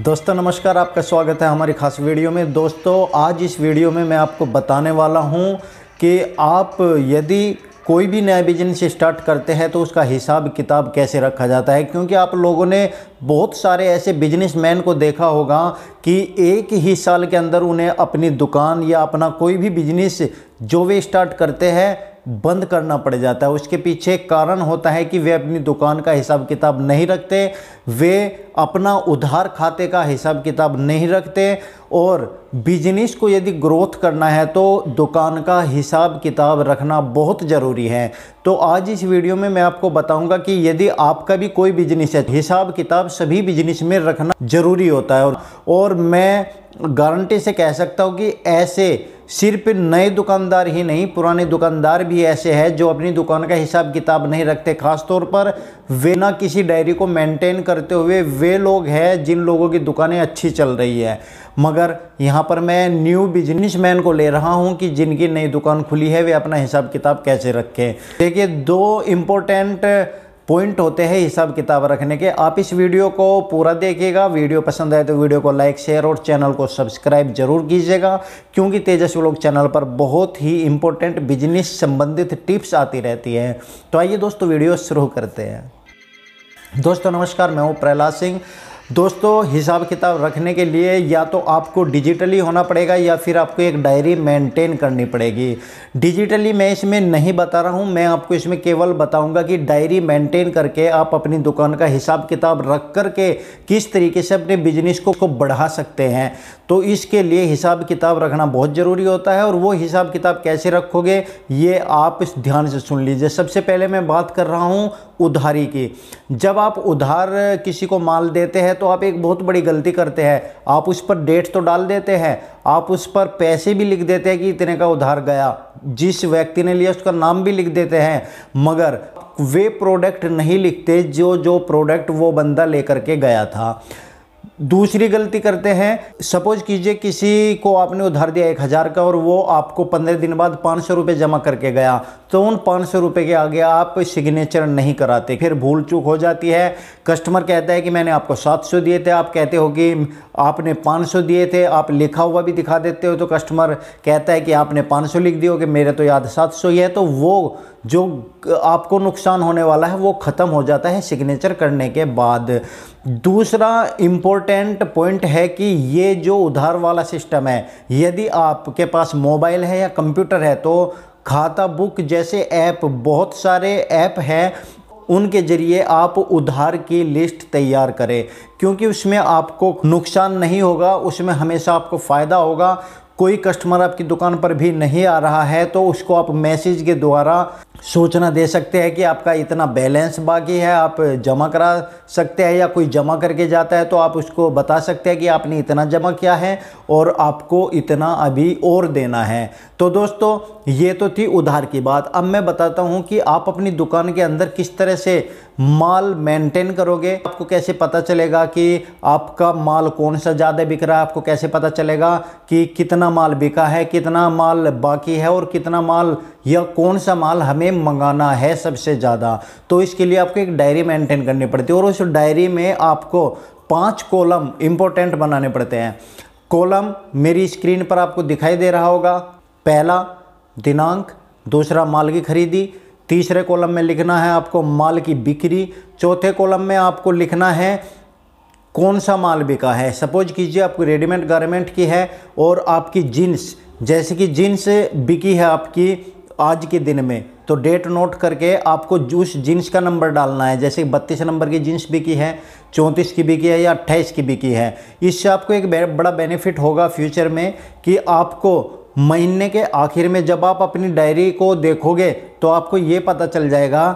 दोस्तों नमस्कार आपका स्वागत है हमारी खास वीडियो में दोस्तों आज इस वीडियो में मैं आपको बताने वाला हूं कि आप यदि कोई भी नया बिजनेस स्टार्ट करते हैं तो उसका हिसाब किताब कैसे रखा जाता है क्योंकि आप लोगों ने बहुत सारे ऐसे बिजनेसमैन को देखा होगा कि एक ही साल के अंदर उन्हें अपनी दुकान या अपना कोई भी बिजनेस जो वे स्टार्ट करते हैं बंद करना पड़ जाता है उसके पीछे कारण होता है कि वे अपनी दुकान का हिसाब किताब नहीं रखते वे अपना उधार खाते का हिसाब किताब नहीं रखते और बिजनेस को यदि ग्रोथ करना है तो दुकान का हिसाब किताब रखना बहुत ज़रूरी है तो आज इस वीडियो में मैं आपको बताऊंगा कि यदि आपका भी कोई बिजनेस है तो हिसाब किताब सभी बिजनेस में रखना ज़रूरी होता है और मैं गारंटी से कह सकता हूँ कि ऐसे सिर्फ नए दुकानदार ही नहीं पुराने दुकानदार भी ऐसे हैं जो अपनी दुकान का हिसाब किताब नहीं रखते खास तौर पर वे ना किसी डायरी को मेंटेन करते हुए वे लोग हैं जिन लोगों की दुकानें अच्छी चल रही है मगर यहाँ पर मैं न्यू बिजनेसमैन को ले रहा हूँ कि जिनकी नई दुकान खुली है वे अपना हिसाब किताब कैसे रखें देखिए दो इम्पोर्टेंट पॉइंट होते हैं हिसाब किताब रखने के आप इस वीडियो को पूरा देखिएगा वीडियो पसंद आए तो वीडियो को लाइक शेयर और चैनल को सब्सक्राइब जरूर कीजिएगा क्योंकि तेजस व्लॉग चैनल पर बहुत ही इंपॉर्टेंट बिजनेस संबंधित टिप्स आती रहती है तो आइए दोस्तों वीडियो शुरू करते हैं दोस्तों नमस्कार मैं हूँ प्रहलाद सिंह दोस्तों हिसाब किताब रखने के लिए या तो आपको डिजिटली होना पड़ेगा या फिर आपको एक डायरी मेंटेन करनी पड़ेगी डिजिटली मैं इसमें नहीं बता रहा हूँ मैं आपको इसमें केवल बताऊँगा कि डायरी मेंटेन करके आप अपनी दुकान का हिसाब किताब रख कर के किस तरीके से अपने बिजनेस को, को बढ़ा सकते हैं तो इसके लिए हिसाब किताब रखना बहुत ज़रूरी होता है और वो हिसाब किताब कैसे रखोगे ये आप ध्यान से सुन लीजिए सबसे पहले मैं बात कर रहा हूँ उधारी की जब आप उधार किसी को माल देते हैं तो आप एक बहुत बड़ी गलती करते हैं आप उस पर डेट तो डाल देते हैं आप उस पर पैसे भी लिख देते हैं कि इतने का उधार गया जिस व्यक्ति ने लिया उसका नाम भी लिख देते हैं मगर वे प्रोडक्ट नहीं लिखते जो जो प्रोडक्ट वो बंदा लेकर के गया था दूसरी गलती करते हैं सपोज कीजिए किसी को आपने उधार दिया एक हज़ार का और वो आपको पंद्रह दिन बाद पाँच सौ रुपये जमा करके गया तो उन पाँच सौ रुपये के आगे आप सिग्नेचर नहीं कराते फिर भूल चूक हो जाती है कस्टमर कहता है कि मैंने आपको सात सौ दिए थे आप कहते हो कि आपने पाँच सौ दिए थे आप लिखा हुआ भी दिखा देते हो तो कस्टमर कहता है कि आपने पाँच सौ लिख दिया कि मेरे तो याद सात सौ ही है तो वो जो आपको नुकसान होने वाला है वो ख़त्म हो जाता है सिग्नेचर करने के बाद दूसरा इम्पोर्टेंट इम्पॉर्टेंट पॉइंट है कि ये जो उधार वाला सिस्टम है यदि आपके पास मोबाइल है या कंप्यूटर है तो खाता बुक जैसे ऐप बहुत सारे ऐप हैं उनके ज़रिए आप उधार की लिस्ट तैयार करें क्योंकि उसमें आपको नुकसान नहीं होगा उसमें हमेशा आपको फ़ायदा होगा कोई कस्टमर आपकी दुकान पर भी नहीं आ रहा है तो उसको आप मैसेज के द्वारा सूचना दे सकते हैं कि आपका इतना बैलेंस बाकी है आप जमा करा सकते हैं या कोई जमा करके जाता है तो आप उसको बता सकते हैं कि आपने इतना जमा किया है और आपको इतना अभी और देना है तो दोस्तों ये तो थी उधार की बात अब मैं बताता हूँ कि आप अपनी दुकान के अंदर किस तरह से माल मेंटेन करोगे आपको कैसे पता चलेगा कि आपका माल कौन सा ज़्यादा बिक रहा है आपको कैसे पता चलेगा कि कितना माल बिका है कितना माल बाकी है और कितना माल या कौन सा माल हमें मंगाना है सबसे ज़्यादा तो इसके लिए आपको एक डायरी मेंटेन करनी पड़ती है और उस डायरी में आपको पाँच कॉलम इम्पोर्टेंट बनाने पड़ते हैं कॉलम मेरी स्क्रीन पर आपको दिखाई दे रहा होगा पहला दिनांक दूसरा माल की खरीदी तीसरे कॉलम में लिखना है आपको माल की बिक्री चौथे कॉलम में आपको लिखना है कौन सा माल बिका है सपोज कीजिए आपको रेडीमेड गारमेंट की है और आपकी जीन्स जैसे कि जीन्स बिकी है आपकी आज के दिन में तो डेट नोट करके आपको जूस जीन्स का नंबर डालना है जैसे बत्तीस नंबर की जीन्स बिकी है चौंतीस की बिकी है या अट्ठाईस की बिकी है इससे आपको एक बड़ा बेनिफिट होगा फ्यूचर में कि आपको महीने के आखिर में जब आप अपनी डायरी को देखोगे तो आपको ये पता चल जाएगा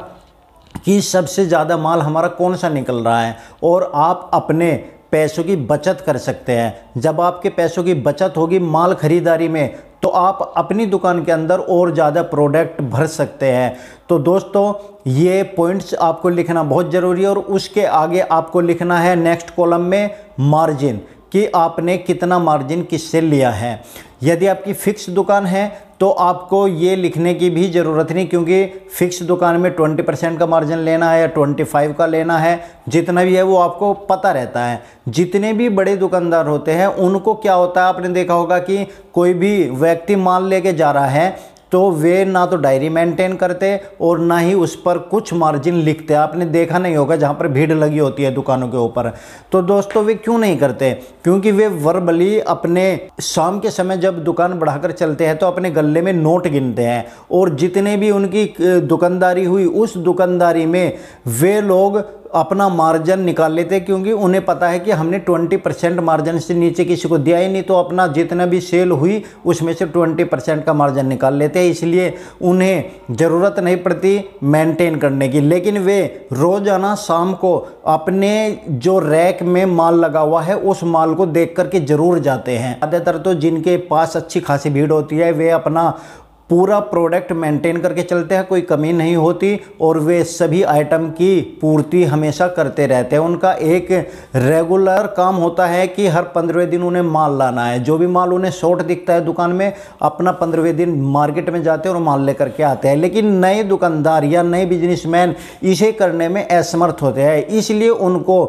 कि सबसे ज़्यादा माल हमारा कौन सा निकल रहा है और आप अपने पैसों की बचत कर सकते हैं जब आपके पैसों की बचत होगी माल खरीदारी में तो आप अपनी दुकान के अंदर और ज़्यादा प्रोडक्ट भर सकते हैं तो दोस्तों ये पॉइंट्स आपको लिखना बहुत ज़रूरी है और उसके आगे आपको लिखना है नेक्स्ट कॉलम में मार्जिन कि आपने कितना मार्जिन किससे लिया है यदि आपकी फ़िक्स दुकान है तो आपको ये लिखने की भी ज़रूरत नहीं क्योंकि फ़िक्स दुकान में 20 परसेंट का मार्जिन लेना है या 25 का लेना है जितना भी है वो आपको पता रहता है जितने भी बड़े दुकानदार होते हैं उनको क्या होता है आपने देखा होगा कि कोई भी व्यक्ति माल लेके जा रहा है तो वे ना तो डायरी मेंटेन करते और ना ही उस पर कुछ मार्जिन लिखते आपने देखा नहीं होगा जहाँ पर भीड़ लगी होती है दुकानों के ऊपर तो दोस्तों वे क्यों नहीं करते क्योंकि वे वर्बली अपने शाम के समय जब दुकान बढ़ाकर चलते हैं तो अपने गले में नोट गिनते हैं और जितने भी उनकी दुकानदारी हुई उस दुकानदारी में वे लोग अपना मार्जिन निकाल लेते हैं क्योंकि उन्हें पता है कि हमने 20 परसेंट मार्जिन से नीचे किसी को दिया ही नहीं तो अपना जितना भी सेल हुई उसमें से 20 परसेंट का मार्जिन निकाल लेते हैं इसलिए उन्हें ज़रूरत नहीं पड़ती मेंटेन करने की लेकिन वे रोज़ाना शाम को अपने जो रैक में माल लगा हुआ है उस माल को देख करके ज़रूर जाते हैं ज़्यादातर तो जिनके पास अच्छी खासी भीड़ होती है वे अपना पूरा प्रोडक्ट मेंटेन करके चलते हैं कोई कमी नहीं होती और वे सभी आइटम की पूर्ति हमेशा करते रहते हैं उनका एक रेगुलर काम होता है कि हर पंद्रहवें दिन उन्हें माल लाना है जो भी माल उन्हें शॉर्ट दिखता है दुकान में अपना पंद्रहवें दिन मार्केट में जाते हैं और माल लेकर के आते हैं लेकिन नए दुकानदार या नए बिजनेसमैन इसे करने में असमर्थ होते हैं इसलिए उनको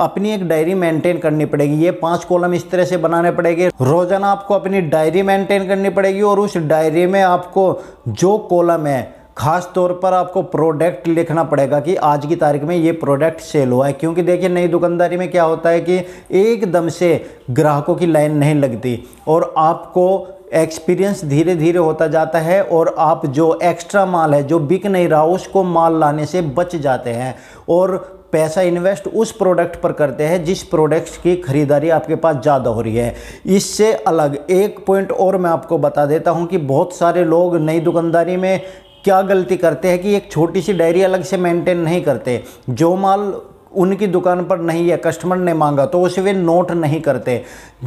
अपनी एक डायरी मेंटेन करनी पड़ेगी ये पांच कॉलम इस तरह से बनाने पड़ेंगे रोजाना आपको अपनी डायरी मेंटेन करनी पड़ेगी और उस डायरी में आपको जो कॉलम है खास तौर पर आपको प्रोडक्ट लिखना पड़ेगा कि आज की तारीख में ये प्रोडक्ट सेल हुआ है क्योंकि देखिए नई दुकानदारी में क्या होता है कि एकदम से ग्राहकों की लाइन नहीं लगती और आपको एक्सपीरियंस धीरे धीरे होता जाता है और आप जो एक्स्ट्रा माल है जो बिक नहीं रहा उसको माल लाने से बच जाते हैं और पैसा इन्वेस्ट उस प्रोडक्ट पर करते हैं जिस प्रोडक्ट की खरीदारी आपके पास ज़्यादा हो रही है इससे अलग एक पॉइंट और मैं आपको बता देता हूँ कि बहुत सारे लोग नई दुकानदारी में क्या गलती करते हैं कि एक छोटी सी डायरी अलग से मेंटेन नहीं करते जो माल उनकी दुकान पर नहीं है कस्टमर ने मांगा तो उसे वे नोट नहीं करते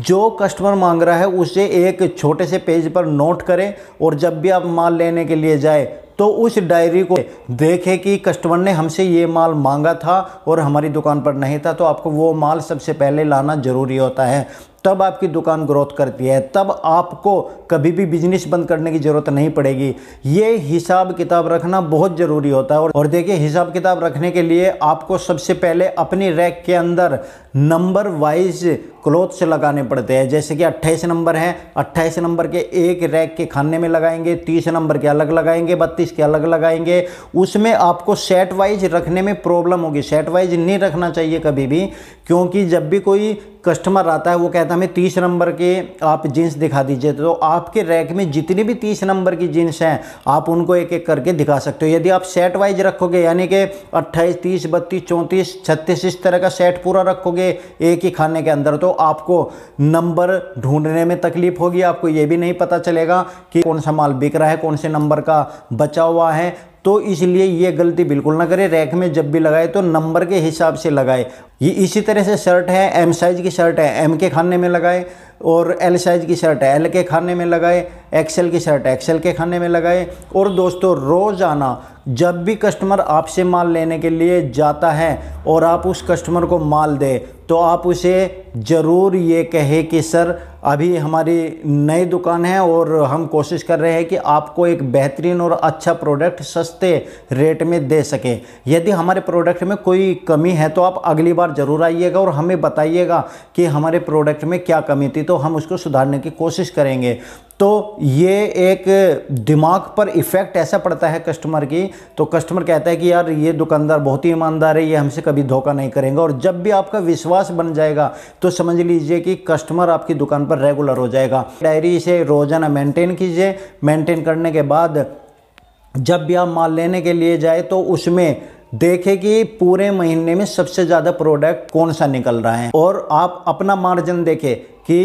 जो कस्टमर मांग रहा है उसे एक छोटे से पेज पर नोट करें और जब भी आप माल लेने के लिए जाए तो उस डायरी को देखें कि कस्टमर ने हमसे ये माल मांगा था और हमारी दुकान पर नहीं था तो आपको वो माल सबसे पहले लाना ज़रूरी होता है तब आपकी दुकान ग्रोथ करती है तब आपको कभी भी बिजनेस बंद करने की ज़रूरत नहीं पड़ेगी ये हिसाब किताब रखना बहुत ज़रूरी होता है और, और देखिए हिसाब किताब रखने के लिए आपको सबसे पहले अपनी रैक के अंदर नंबर वाइज क्लोथ्स लगाने पड़ते हैं जैसे कि 28 नंबर है 28 नंबर के एक रैक के खाने में लगाएंगे 30 नंबर के अलग लगाएंगे 32 के अलग लगाएंगे उसमें आपको सेट वाइज रखने में प्रॉब्लम होगी सेट वाइज नहीं रखना चाहिए कभी भी क्योंकि जब भी कोई कस्टमर आता है वो कहता है हमें तीस नंबर के आप जीन्स दिखा दीजिए तो आपके रैक में जितनी भी तीस नंबर की जीन्स हैं आप उनको एक एक करके दिखा सकते हो यदि आप सेट वाइज रखोगे यानी कि अट्ठाईस तीस बत्तीस चौंतीस छत्तीस इस तरह का सेट पूरा रखोगे एक ही खाने के अंदर तो आपको नंबर ढूंढने में तकलीफ होगी आपको ये भी नहीं पता चलेगा कि कौन सा माल बिक रहा है कौन से नंबर का बचा हुआ है तो इसलिए ये गलती बिल्कुल ना करें रैक में जब भी लगाए तो नंबर के हिसाब से लगाए ये इसी तरह से शर्ट है एम साइज़ की शर्ट है एम के खाने में लगाए और एल साइज़ की शर्ट है एल के खाने में लगाए एक्सेल की शर्ट एक्सेल के खाने में लगाए और दोस्तों रोज़ाना जब भी कस्टमर आपसे माल लेने के लिए जाता है और आप उस कस्टमर को माल दे तो आप उसे ज़रूर ये कहे कि सर अभी हमारी नई दुकान है और हम कोशिश कर रहे हैं कि आपको एक बेहतरीन और अच्छा प्रोडक्ट सस्ते रेट में दे सकें यदि हमारे प्रोडक्ट में कोई कमी है तो आप अगली बार ज़रूर आइएगा और हमें बताइएगा कि हमारे प्रोडक्ट में क्या कमी थी तो हम उसको सुधारने की कोशिश करेंगे तो ये एक दिमाग पर इफ़ेक्ट ऐसा पड़ता है कस्टमर की तो कस्टमर कहता है कि यार ये दुकानदार बहुत ही ईमानदार है ये हमसे कभी धोखा नहीं करेंगे और जब भी आपका विश्वास बन जाएगा तो समझ लीजिए कि कस्टमर आपकी दुकान पर रेगुलर हो जाएगा डायरी से रोज़ाना मेंटेन कीजिए मेंटेन करने के बाद जब भी आप माल लेने के लिए जाए तो उसमें देखें कि पूरे महीने में सबसे ज़्यादा प्रोडक्ट कौन सा निकल रहा है और आप अपना मार्जिन देखें कि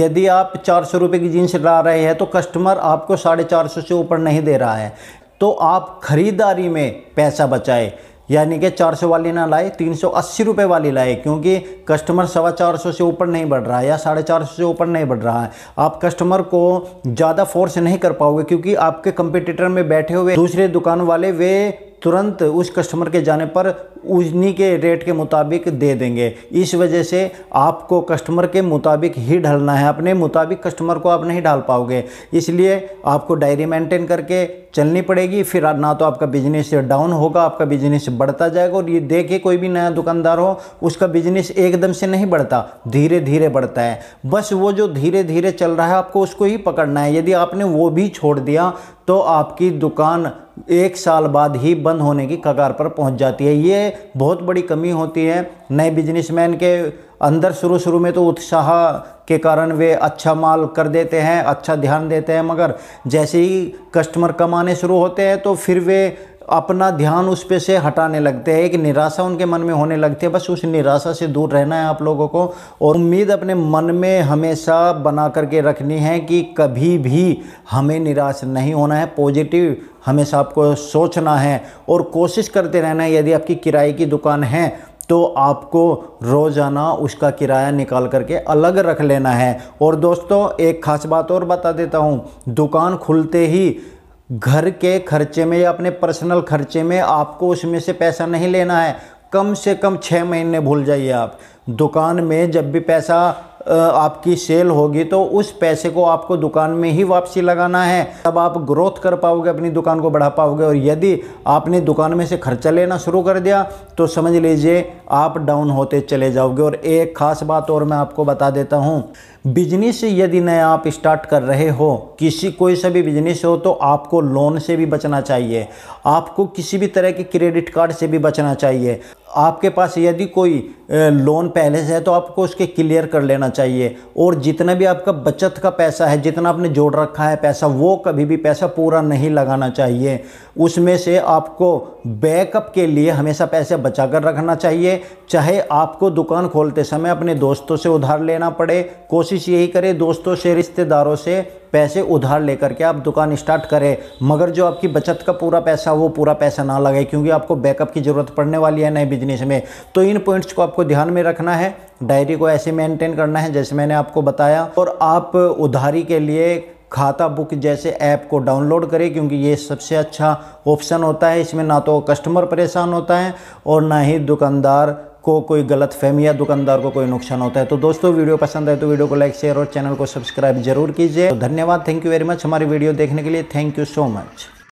यदि आप चार सौ रुपये की जीन्स ला रहे हैं तो कस्टमर आपको साढ़े चार सौ से ऊपर नहीं दे रहा है तो आप ख़रीदारी में पैसा बचाए यानी कि चार सौ वाली ना लाए तीन सौ अस्सी रुपये वाली लाए क्योंकि कस्टमर सवा चार सौ से ऊपर नहीं बढ़ रहा है या साढ़े चार सौ से ऊपर नहीं बढ़ रहा है आप कस्टमर को ज़्यादा फोर्स नहीं कर पाओगे क्योंकि आपके कंपटीटर में बैठे हुए दूसरे दुकान वाले वे तुरंत उस कस्टमर के जाने पर उजनी के रेट के मुताबिक दे देंगे इस वजह से आपको कस्टमर के मुताबिक ही ढलना है अपने मुताबिक कस्टमर को आप नहीं ढाल पाओगे इसलिए आपको डायरी मेंटेन करके चलनी पड़ेगी फिर ना तो आपका बिजनेस डाउन होगा आपका बिजनेस बढ़ता जाएगा और ये देखे कोई भी नया दुकानदार हो उसका बिजनेस एकदम से नहीं बढ़ता धीरे धीरे बढ़ता है बस वो जो धीरे धीरे चल रहा है आपको उसको ही पकड़ना है यदि आपने वो भी छोड़ दिया तो आपकी दुकान एक साल बाद ही बंद होने की कगार पर पहुंच जाती है ये बहुत बड़ी कमी होती है नए बिजनेसमैन के अंदर शुरू शुरू में तो उत्साह के कारण वे अच्छा माल कर देते हैं अच्छा ध्यान देते हैं मगर जैसे ही कस्टमर कमाने शुरू होते हैं तो फिर वे अपना ध्यान उस पर से हटाने लगते हैं एक निराशा उनके मन में होने लगती है बस उस निराशा से दूर रहना है आप लोगों को और उम्मीद अपने मन में हमेशा बना करके रखनी है कि कभी भी हमें निराश नहीं होना है पॉजिटिव हमेशा आपको सोचना है और कोशिश करते रहना है यदि आपकी किराए की दुकान है तो आपको रोज़ाना उसका किराया निकाल करके अलग रख लेना है और दोस्तों एक ख़ास बात और बता देता हूँ दुकान खुलते ही घर के खर्चे में या अपने पर्सनल खर्चे में आपको उसमें से पैसा नहीं लेना है कम से कम छः महीने भूल जाइए आप दुकान में जब भी पैसा आपकी सेल होगी तो उस पैसे को आपको दुकान में ही वापसी लगाना है तब आप ग्रोथ कर पाओगे अपनी दुकान को बढ़ा पाओगे और यदि आपने दुकान में से खर्चा लेना शुरू कर दिया तो समझ लीजिए आप डाउन होते चले जाओगे और एक खास बात और मैं आपको बता देता हूँ बिजनेस यदि नया आप स्टार्ट कर रहे हो किसी कोई सा भी बिजनेस हो तो आपको लोन से भी बचना चाहिए आपको किसी भी तरह के क्रेडिट कार्ड से भी बचना चाहिए आपके पास यदि कोई लोन पहले से है तो आपको उसके क्लियर कर लेना चाहिए और जितना भी आपका बचत का पैसा है जितना आपने जोड़ रखा है पैसा वो कभी भी पैसा पूरा नहीं लगाना चाहिए उसमें से आपको बैकअप के लिए हमेशा पैसे बचा कर रखना चाहिए चाहे आपको दुकान खोलते समय अपने दोस्तों से उधार लेना पड़े कोशिश कोशिश यही करें दोस्तों से रिश्तेदारों से पैसे उधार लेकर के आप दुकान स्टार्ट करें मगर जो आपकी बचत का पूरा पैसा वो पूरा पैसा ना लगे क्योंकि आपको बैकअप की ज़रूरत पड़ने वाली है नए बिजनेस में तो इन पॉइंट्स को आपको ध्यान में रखना है डायरी को ऐसे मेंटेन करना है जैसे मैंने आपको बताया और आप उधारी के लिए खाता बुक जैसे ऐप को डाउनलोड करें क्योंकि ये सबसे अच्छा ऑप्शन होता है इसमें ना तो कस्टमर परेशान होता है और ना ही दुकानदार को कोई गलत फहमी या दुकानदार को कोई नुकसान होता है तो दोस्तों वीडियो पसंद है तो वीडियो को लाइक शेयर और चैनल को सब्सक्राइब जरूर कीजिए तो धन्यवाद थैंक यू वेरी मच हमारी वीडियो देखने के लिए थैंक यू सो मच